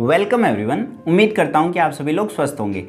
welcome everyone उम्मीद करता हूं कि आप सभी लोग स्वस्थ होंगे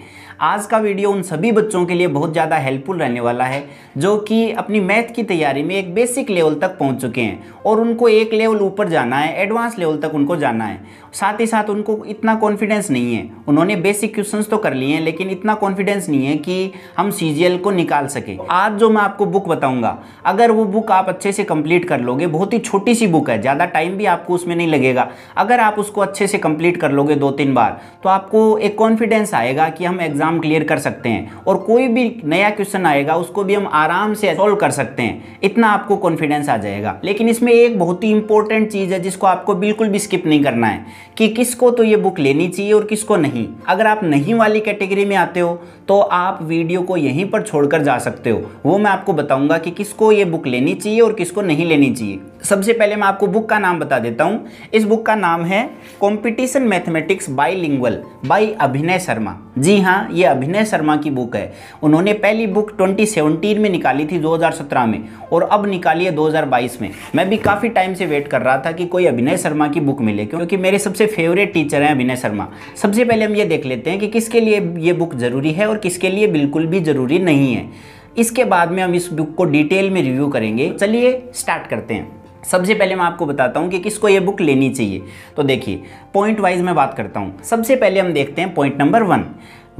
आज का वीडियो उन सभी बच्चों के लिए बहुत ज़्यादा हेल्पफुल रहने वाला है जो कि अपनी मैथ की तैयारी में एक बेसिक लेवल तक पहुंच चुके हैं और उनको एक लेवल ऊपर जाना है एडवांस लेवल तक उनको जाना है साथ ही साथ उनको इतना कॉन्फिडेंस नहीं है उन्होंने बेसिक क्वेश्चन तो कर लिए हैं लेकिन इतना कॉन्फिडेंस नहीं है कि हम सी को निकाल सकें आज जो मैं आपको बुक बताऊँगा अगर वो बुक आप अच्छे से कम्प्लीट कर लोगे बहुत ही छोटी सी बुक है ज़्यादा टाइम भी आपको उसमें नहीं लगेगा अगर आप उसको अच्छे से कम्प्लीट कर लोगे दो तीन बार तो आपको एक कॉन्फिडेंस आएगा कि हम एग्ज़ाम क्लियर कर सकते हैं और कोई भी नया क्वेश्चन आएगा उसको भी हम आराम से सॉल्व कर सकते हैं इतना आपको कॉन्फिडेंस आ जाएगा लेकिन इसमें एक बहुत ही इंपॉर्टेंट चीज़ है जिसको आपको बिल्कुल भी स्किप नहीं करना है कि किसको तो ये बुक लेनी चाहिए और किसको नहीं अगर आप नहीं वाली कैटेगरी में आते हो तो आप वीडियो को यहीं पर छोड़कर जा सकते हो वो मैं आपको बताऊंगा कि किसको ये बुक लेनी चाहिए और किसको नहीं लेनी चाहिए सबसे पहले मैं आपको बुक का नाम बता देता हूं इस बुक का नाम है competition math mathematics bilingual by Abhinay Sharma जी हाँ ये अभिनय शर्मा की बुक है उन्होंने पहली बुक 2017 में निकाली थी 2017 में और अब निकाली है 2022 में मैं भी काफ़ी टाइम से वेट कर रहा था कि कोई अभिनय शर्मा की बुक मिले क्योंकि मेरे सबसे फेवरेट टीचर हैं अभिनय शर्मा सबसे पहले हम ये देख लेते हैं कि किसके लिए ये बुक ज़रूरी है और किसके लिए बिल्कुल भी ज़रूरी नहीं है इसके बाद में हम इस बुक को डिटेल में रिव्यू करेंगे चलिए स्टार्ट करते हैं सबसे पहले मैं आपको बताता हूँ कि किसको ये बुक लेनी चाहिए तो देखिए पॉइंट वाइज मैं बात करता हूँ सबसे पहले हम देखते हैं पॉइंट नंबर वन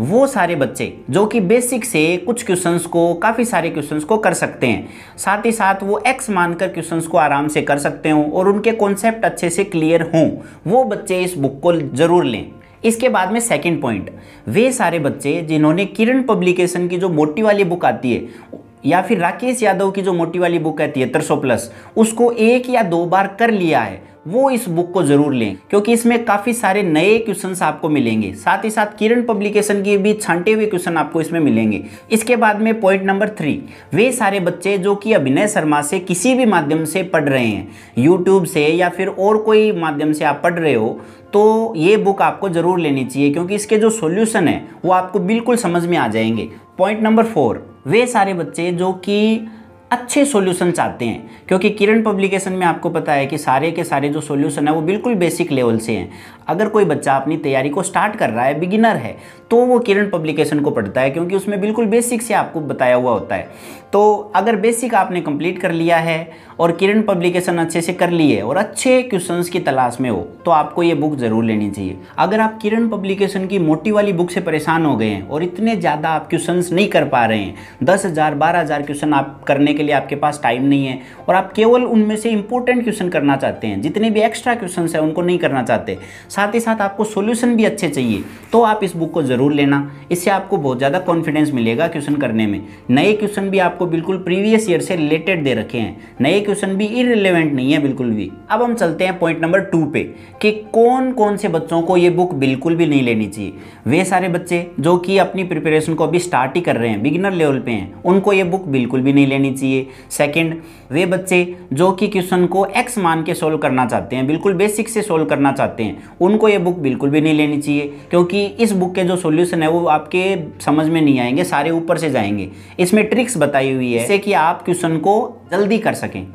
वो सारे बच्चे जो कि बेसिक से कुछ क्वेश्चंस को काफ़ी सारे क्वेश्चंस को कर सकते हैं साथ ही साथ वो एक्स मानकर क्वेश्चंस को आराम से कर सकते हों और उनके कॉन्सेप्ट अच्छे से क्लियर हों वो बच्चे इस बुक को ज़रूर लें इसके बाद में सेकंड पॉइंट वे सारे बच्चे जिन्होंने किरण पब्लिकेशन की जो मोटी वाली बुक आती है या फिर राकेश यादव की जो मोटी वाली बुक है तिहत्तर सौ प्लस उसको एक या दो बार कर लिया है वो इस बुक को जरूर लें क्योंकि इसमें काफ़ी सारे नए क्वेश्चन आपको मिलेंगे साथ ही साथ किरण पब्लिकेशन के भी छांटे हुए क्वेश्चन आपको इसमें मिलेंगे इसके बाद में पॉइंट नंबर थ्री वे सारे बच्चे जो कि अभिनय शर्मा से किसी भी माध्यम से पढ़ रहे हैं यूट्यूब से या फिर और कोई माध्यम से आप पढ़ रहे हो तो ये बुक आपको ज़रूर लेनी चाहिए क्योंकि इसके जो सोल्यूशन है वो आपको बिल्कुल समझ में आ जाएंगे पॉइंट नंबर फोर वे सारे बच्चे जो कि अच्छे सॉल्यूशन चाहते हैं क्योंकि किरण पब्लिकेशन में आपको पता है कि सारे के सारे जो सॉल्यूशन है वो बिल्कुल बेसिक लेवल से हैं अगर कोई बच्चा अपनी तैयारी को स्टार्ट कर रहा है बिगिनर है तो वो किरण पब्लिकेशन को पढ़ता है क्योंकि उसमें बिल्कुल बेसिक से आपको बताया हुआ होता है तो अगर बेसिक आपने कंप्लीट कर लिया है और किरण पब्लिकेशन अच्छे से कर ली है और अच्छे क्वेश्चंस की तलाश में हो तो आपको ये बुक ज़रूर लेनी चाहिए अगर आप किरण पब्लिकेशन की मोटी वाली बुक से परेशान हो गए हैं और इतने ज़्यादा आप क्वेश्चंस नहीं कर पा रहे हैं दस हज़ार बारह हज़ार क्वेश्चन आप करने के लिए आपके पास टाइम नहीं है और आप केवल उनमें से इंपॉर्टेंट क्वेश्चन करना चाहते हैं जितने भी एक्स्ट्रा क्वेश्चन हैं उनको नहीं करना चाहते साथ ही साथ आपको सोल्यूशन भी अच्छे चाहिए तो आप इस बुक को ज़रूर लेना इससे आपको बहुत ज़्यादा कॉन्फिडेंस मिलेगा क्वेश्चन करने में नए क्वेश्चन भी आपको बिल्कुल प्रीवियस ईयर से रिलेटेड दे रखे हैं नए क्वेश्चन भी इरिलेवेंट नहीं है बिल्कुल भी अब हम चलते हैं पॉइंट नंबर टू पे कि कौन कौन से बच्चों को ये बुक बिल्कुल भी नहीं लेनी चाहिए वे सारे बच्चे जो कि अपनी प्रिपरेशन को अभी स्टार्ट ही कर रहे हैं बिगिनर लेवल पे हैं उनको ये बुक बिल्कुल भी नहीं लेनी चाहिए सेकेंड वे बच्चे जो कि क्वेश्चन को एक्स मान के सोल्व करना चाहते हैं बिल्कुल बेसिक से सोल्व करना चाहते हैं उनको ये बुक बिल्कुल भी नहीं लेनी चाहिए क्योंकि इस बुक के जो सोल्यूशन है वो आपके समझ में नहीं आएंगे सारे ऊपर से जाएंगे इसमें ट्रिक्स बताई हुई है जैसे कि आप क्वेश्चन को जल्दी कर सकें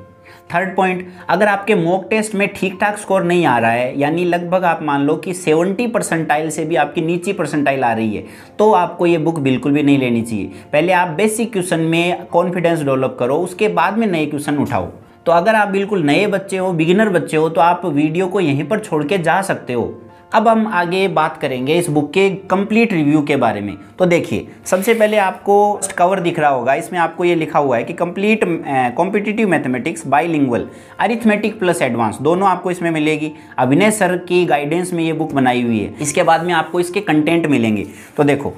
थर्ड पॉइंट अगर आपके मॉक टेस्ट में ठीक ठाक स्कोर नहीं आ रहा है यानी लगभग आप मान लो कि सेवेंटी परसेंटाइल से भी आपकी नीची परसेंटाइल आ रही है तो आपको ये बुक बिल्कुल भी नहीं लेनी चाहिए पहले आप बेसिक क्वेश्चन में कॉन्फिडेंस डेवलप करो उसके बाद में नए क्वेश्चन उठाओ तो अगर आप बिल्कुल नए बच्चे हो बिगिनर बच्चे हो तो आप वीडियो को यहीं पर छोड़ के जा सकते हो अब हम आगे बात करेंगे इस बुक के कंप्लीट रिव्यू के बारे में तो देखिए सबसे पहले आपको कवर दिख रहा होगा इसमें आपको ये लिखा हुआ है कि complete competitive mathematics bilingual arithmetic plus advance दोनों आपको इसमें मिलेगी अभिनय सर की गाइडेंस में ये बुक बनाई हुई है इसके बाद में आपको इसके कंटेंट मिलेंगे तो देखो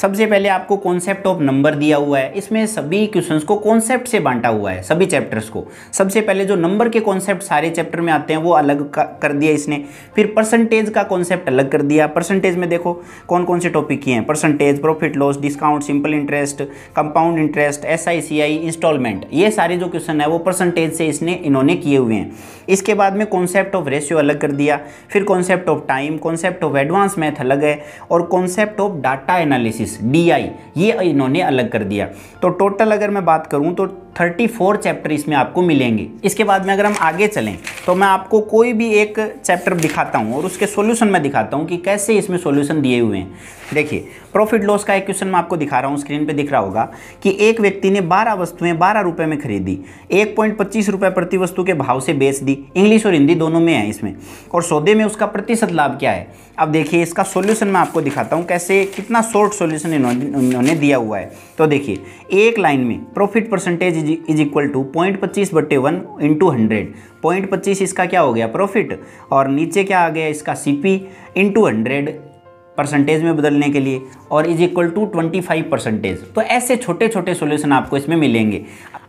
सबसे पहले आपको कॉन्सेप्ट ऑफ नंबर दिया हुआ है इसमें सभी क्वेश्चंस को कॉन्सेप्ट से बांटा हुआ है सभी चैप्टर्स को सबसे पहले जो नंबर के कॉन्सेप्ट सारे चैप्टर में आते हैं वो अलग कर दिया इसने फिर परसेंटेज का कॉन्सेप्ट अलग कर दिया परसेंटेज में देखो कौन कौन से टॉपिक किए हैं percentage profit loss discount simple interest compound interest एस इंस्टॉलमेंट ये सारे जो क्वेश्चन है वो परसेंटेज से इसने इन्होंने किए हुए हैं इसके बाद में कॉन्सेप्ट ऑफ रेशियो अलग कर दिया फिर concept of time concept of advance math अलग है और concept of data analysis D I ये इन्होंने अलग कर दिया तो टोटल अगर मैं बात करूँ तो 34 चैप्टर इसमें आपको मिलेंगे इसके बाद में अगर हम आगे चलें तो मैं आपको कोई भी एक चैप्टर दिखाता हूँ और उसके सोल्यूशन में दिखाता हूँ कि कैसे इसमें सोल्यूशन दिए हुए हैं देखिए प्रॉफिट लॉस का एक क्वेश्चन मैं आपको दिखा रहा हूँ स्क्रीन पे दिख रहा होगा कि एक व्यक्ति ने 12 वस्तुएं बारह रुपये में खरीदी एक पॉइंट पच्चीस रुपये प्रति वस्तु के भाव से बेच दी इंग्लिश और हिंदी दोनों में है इसमें और सौदे में उसका प्रतिशत लाभ क्या है अब देखिए इसका सोल्यूशन मैं आपको दिखाता हूँ कैसे कितना शॉर्ट सोल्यूशन इन्होंने दिया हुआ है तो देखिए एक लाइन में profit percentage is equal to point पच्चीस बट्टे वन इंटू हंड्रेड पॉइंट पच्चीस इसका क्या हो गया प्रॉफिट और नीचे क्या आ गया इसका C P into hundred percentage में बदलने के लिए और is equal to twenty five percentage तो ऐसे छोटे छोटे सोल्यूशन आपको इसमें मिलेंगे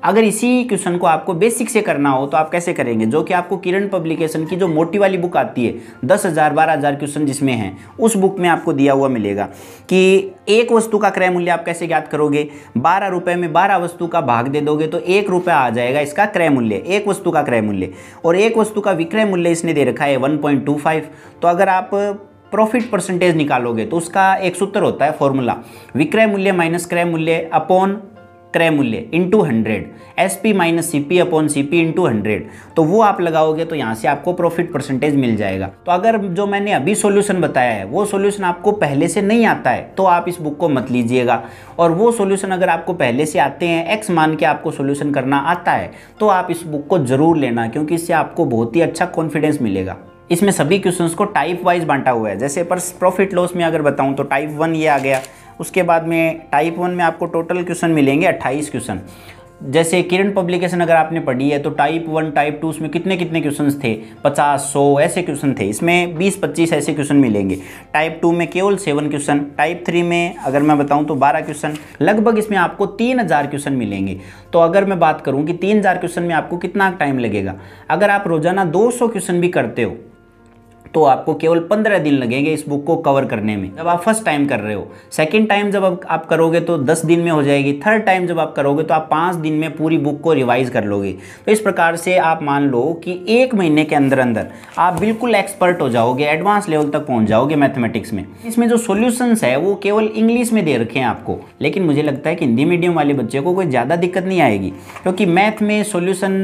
अगर इसी क्वेश्चन को आपको बेसिक से करना हो तो आप कैसे करेंगे जो कि आपको किरण पब्लिकेशन की जो मोटी वाली बुक आती है दस हज़ार बारह हज़ार क्वेश्चन जिसमें हैं उस बुक में आपको दिया हुआ मिलेगा कि एक वस्तु का क्रय मूल्य आप कैसे ज्ञात करोगे बारह रुपये में बारह वस्तु का भाग दे दोगे तो एक रुपये आ जाएगा इसका क्रय मूल्य एक वस्तु का क्रय मूल्य और एक वस्तु का विक्रय मूल्य इसने दे रखा है वन तो अगर आप प्रॉफिट परसेंटेज निकालोगे तो उसका एक सूत्र होता है फॉर्मूला विक्रय मूल्य माइनस क्रय मूल्य अपॉन क्रय मूल्य into hundred S P minus C P upon C P into hundred तो वो आप लगाओगे तो यहाँ से आपको प्रॉफिट परसेंटेज मिल जाएगा तो अगर जो मैंने अभी सॉल्यूशन बताया है वो सॉल्यूशन आपको पहले से नहीं आता है तो आप इस बुक को मत लीजिएगा और वो सॉल्यूशन अगर आपको पहले से आते हैं एक्स मान के आपको सॉल्यूशन करना आता है तो आप इस बुक को ज़रूर लेना क्योंकि इससे आपको बहुत ही अच्छा कॉन्फिडेंस मिलेगा इसमें सभी क्वेश्चंस को टाइप वाइज बांटा हुआ है जैसे पर प्रॉफिट लॉस में अगर बताऊं तो टाइप वन ये आ गया उसके बाद में टाइप वन में आपको टोटल क्वेश्चन मिलेंगे 28 क्वेश्चन जैसे किरण पब्लिकेशन अगर आपने पढ़ी है तो टाइप वन टाइप टू उसमें कितने कितने क्वेश्चंस थे 50 सौ ऐसे क्वेश्चन थे इसमें 20-25 ऐसे क्वेश्चन मिलेंगे टाइप टू में केवल सेवन क्वेश्चन टाइप थ्री में अगर मैं बताऊं तो 12 क्वेश्चन लगभग इसमें आपको 3000 क्वेश्चन मिलेंगे तो अगर मैं बात करूँ कि तीन क्वेश्चन में आपको कितना टाइम लगेगा अगर आप रोजाना दो क्वेश्चन भी करते हो तो आपको केवल पंद्रह दिन लगेंगे इस बुक को कवर करने में जब आप फर्स्ट टाइम कर रहे हो सेकंड टाइम जब आप, करोगे तो दस दिन में हो जाएगी थर्ड टाइम जब आप करोगे तो आप पाँच दिन में पूरी बुक को रिवाइज कर लोगे तो इस प्रकार से आप मान लो कि एक महीने के अंदर अंदर आप बिल्कुल एक्सपर्ट हो जाओगे एडवांस लेवल तक पहुँच जाओगे मैथमेटिक्स में इसमें जो सोल्यूशंस है वो केवल इंग्लिश में दे रखे हैं आपको लेकिन मुझे लगता है कि हिंदी मीडियम वाले बच्चे को कोई ज़्यादा दिक्कत नहीं आएगी क्योंकि मैथ में सोल्यूशन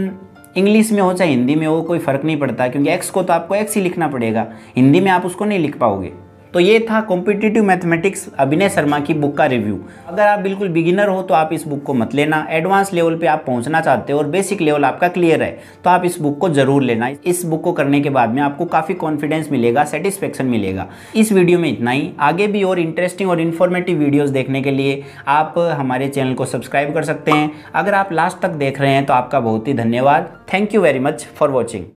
इंग्लिश में हो चाहे हिंदी में हो कोई फ़र्क नहीं पड़ता क्योंकि एक्स को तो आपको एक्स ही लिखना पड़ेगा हिंदी में आप उसको नहीं लिख पाओगे तो ये था कॉम्पिटिटिव मैथमेटिक्स अभिनय शर्मा की बुक का रिव्यू अगर आप बिल्कुल बिगिनर हो तो आप इस बुक को मत लेना एडवांस लेवल पे आप पहुंचना चाहते हो और बेसिक लेवल आपका क्लियर है तो आप इस बुक को जरूर लेना इस बुक को करने के बाद में आपको काफ़ी कॉन्फिडेंस मिलेगा सेटिस्फेक्शन मिलेगा इस वीडियो में इतना ही आगे भी और इंटरेस्टिंग और इन्फॉर्मेटिव वीडियोज़ देखने के लिए आप हमारे चैनल को सब्सक्राइब कर सकते हैं अगर आप लास्ट तक देख रहे हैं तो आपका बहुत ही धन्यवाद thank you very much for watching